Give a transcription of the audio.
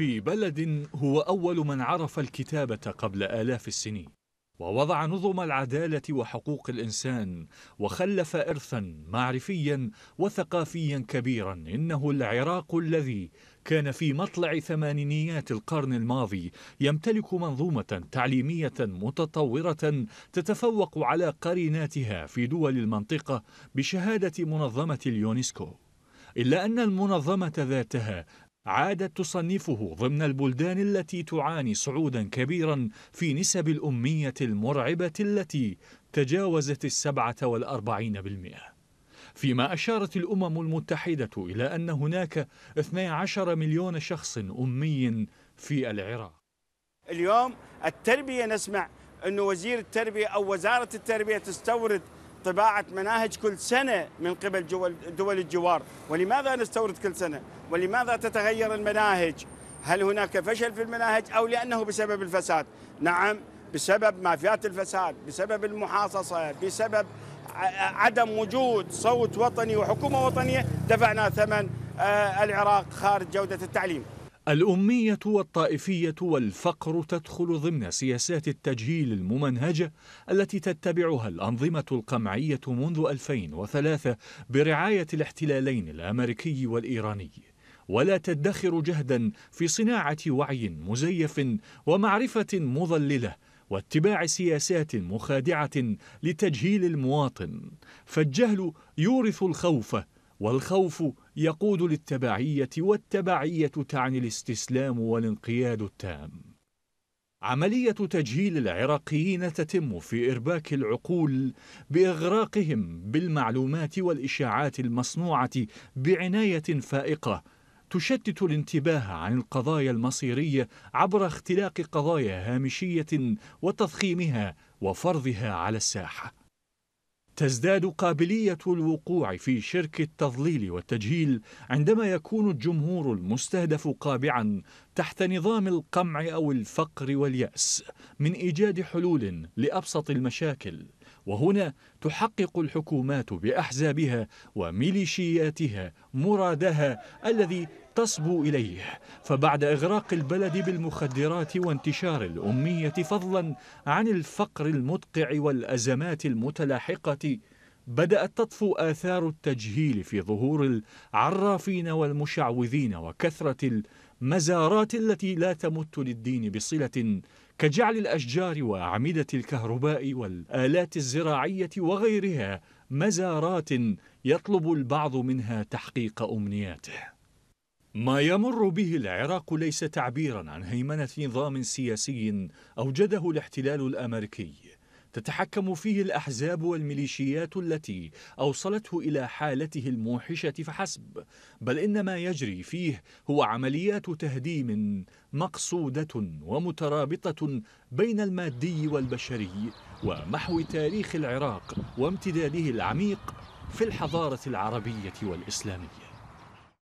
في بلد هو أول من عرف الكتابة قبل آلاف السنين ووضع نظم العدالة وحقوق الإنسان وخلف إرثا معرفيا وثقافيا كبيرا إنه العراق الذي كان في مطلع ثمانينيات القرن الماضي يمتلك منظومة تعليمية متطورة تتفوق على قريناتها في دول المنطقة بشهادة منظمة اليونسكو إلا أن المنظمة ذاتها عادت تصنفه ضمن البلدان التي تعاني صعودا كبيرا في نسب الأمية المرعبة التي تجاوزت السبعة والأربعين بالمئة فيما أشارت الأمم المتحدة إلى أن هناك 12 مليون شخص أمي في العراق اليوم التربية نسمع أن وزير التربية أو وزارة التربية تستورد طباعة مناهج كل سنة من قبل دول الجوار ولماذا نستورد كل سنة ولماذا تتغير المناهج هل هناك فشل في المناهج أو لأنه بسبب الفساد نعم بسبب مافيات الفساد بسبب المحاصصة بسبب عدم وجود صوت وطني وحكومة وطنية دفعنا ثمن آه، العراق خارج جودة التعليم الأمية والطائفية والفقر تدخل ضمن سياسات التجهيل الممنهجة التي تتبعها الأنظمة القمعية منذ 2003 برعاية الاحتلالين الأمريكي والإيراني ولا تدخر جهدا في صناعة وعي مزيف ومعرفة مضللة واتباع سياسات مخادعة لتجهيل المواطن فالجهل يورث الخوف والخوف يقود للتبعية والتبعية تعني الاستسلام والانقياد التام عملية تجهيل العراقيين تتم في إرباك العقول بإغراقهم بالمعلومات والإشاعات المصنوعة بعناية فائقة تشتت الانتباه عن القضايا المصيرية عبر اختلاق قضايا هامشية وتضخيمها وفرضها على الساحة تزداد قابلية الوقوع في شرك التضليل والتجهيل عندما يكون الجمهور المستهدف قابعا تحت نظام القمع أو الفقر واليأس من إيجاد حلول لأبسط المشاكل وهنا تحقق الحكومات باحزابها وميليشياتها مرادها الذي تصبو اليه فبعد اغراق البلد بالمخدرات وانتشار الاميه فضلا عن الفقر المدقع والازمات المتلاحقه بدأت تطفو آثار التجهيل في ظهور العرافين والمشعوذين وكثرة المزارات التي لا تمت للدين بصلة كجعل الأشجار وأعمدة الكهرباء والآلات الزراعية وغيرها مزارات يطلب البعض منها تحقيق أمنياته ما يمر به العراق ليس تعبيرا عن هيمنة نظام سياسي أوجده الاحتلال الأمريكي تتحكم فيه الأحزاب والميليشيات التي أوصلته إلى حالته الموحشة فحسب بل إن ما يجري فيه هو عمليات تهديم مقصودة ومترابطة بين المادي والبشري ومحو تاريخ العراق وامتداده العميق في الحضارة العربية والإسلامية